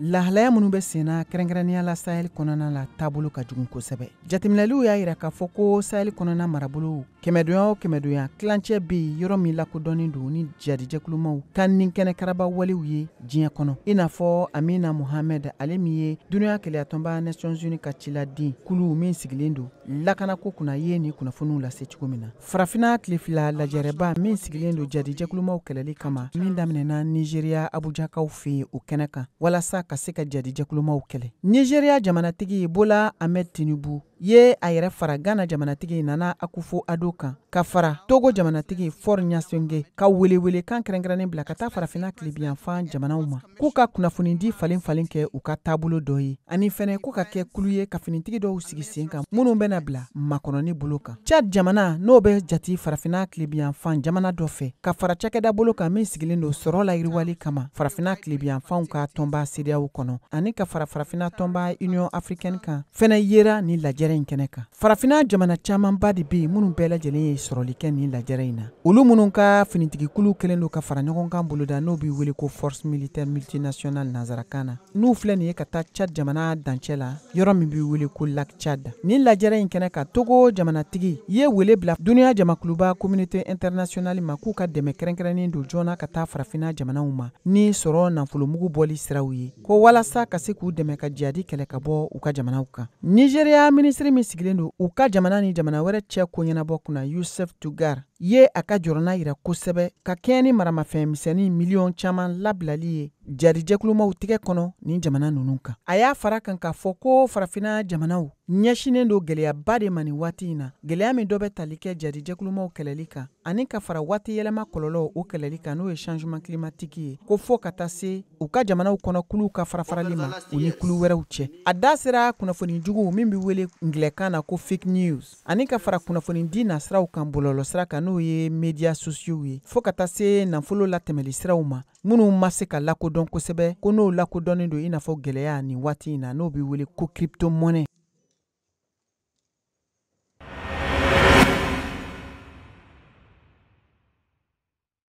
lahalaya minw be senna kɛrɛnkɛrɛnniya la sahɛli kɔnɔna la taabolo ka jugun kosɛbɛ jatiminɛliw y'a yira k'a fɔ ko sahɛli kɔnɔna marabolow kɛmɛdonya o kɛmɛdonya kilancɛ be yen yɔrɔ min lakodɔnnin don ni jadijɛkulumaw ka nin kɛnɛ karaba walew ye diɲɛ kɔnɔ i n'a fɔ amina mohamɛd ale min ye duniɲa kɛlɛyatɔnba nations uni ka ciladen kulu min sigilen don lakanako kunna ye nin kunnafoniw lase cogo min na farafina tilefila lajɛrɛba min sigilen don jadijɛkulumaw kɛlɛli kama min daminɛna nizeriya abujakaw fɛ yen o kɛnɛ kan walasa ka se ka jadijɛkulumaw kɛlɛ nigeriya jamanatigi bola an tinibu tinubu ye a yɛrɛ fara gana jamanatigi nana akufo ado kan ka fara togo jamanatigi fort ɲasenge ka welewele kan kɛrɛnkɛrɛnnen bila ka taa farafina kilebiyanfan jamanaw ma k'u ka kunnafonidi falen falen kɛ u ka taabolo dɔ ye ani fɛnɛ ko ka kɛ kulu ye ka dɔw sigi sen kan minnw bena bila makɔnɔni bolo kan chad jamana n'o bɛ jati farafina kilebiyanfan jamana dɔ fɛ ka fara cɛkɛda bolo kan min sigilen do sɔrɔ layiriwali kama farafina kilebiyanfanw ka tɔnba sedeyaw kɔnɔ ani ka fara farafina tɔnba union africaine kan fɛnɛ yera ni lajɛ lajɛrɛ in kɛnɛ kan farafina jamana caamanba de be yen minnu bɛɛ lajɛlen ye sɔrɔli kɛ nin lajɛrɛ in na olu minnu ka finitigikulu kelen do ka fara ɲɔgɔn kan boloda n'u b'i wele ko force militaire multinational nazarakan na n'u filɛ nin ye ka taa chad jamana dancɛ la yɔrɔ min b'i wele ko lak chad nin lajɛrɛ in kɛnɛ ka togo jamanatigi ye wele bila duniɲa jamakuluba communauté internationale ma k'u ka dɛmɛ kɛrɛnkɛrɛnnin don joona ka taa farafina jamanaw ma ni sɔrɔ nafolomugu bɔli siraw ye ko walasa ka se k'u dɛmɛ ka jiyadi kɛlɛ ka bɔ u ka jamanaw kan nigeriya minisiri min sigilen don u ka jamana ni jamana wɛrɛ cɛ ko ɲɛnabɔ kunna yusɛf tugar ye a ka jɔrɔna yira kosɛbɛ ka kɛɲɛ ni maramafɛnmisɛnnin miliyɔn caaman labilali ye jarijɛkulumaw tigɛ kɔnɔ ni jamana nunu kan a y'a fara kan k'a fɔ ko farafina jamanaw ɲɛsinen do gwɛlɛyaba de ma ni waati na gwɛlɛya min dɔ bɛ tali kɛ jarijɛkulumaw kɛlɛli kan ani ka fara yɛlɛma kɔlɔlɔ o kɛlɛli kan n'o ye shangeman klimatiki ye ko fɔɔ ka taa se u ka jamanaw kɔnɔ kuluw ka farafarali ma u ni kulu wɛrɛw cɛ a da sera kunnafonijuguw min be wele ngilɛkan na ko fake news ani ka fara kunnafonidi nasiraw kan bɔlɔlɔsira kan n'o ye media sosiw ye fɔɔ ka taa se nafolo latɛmɛli siraw ma minw ma se ka lakodɔn kosɛbɛ ko n'o lakodɔnnen don i n'a fɔ gwɛlɛya nin waati i na n'o be wele ko kriptomɔnɛ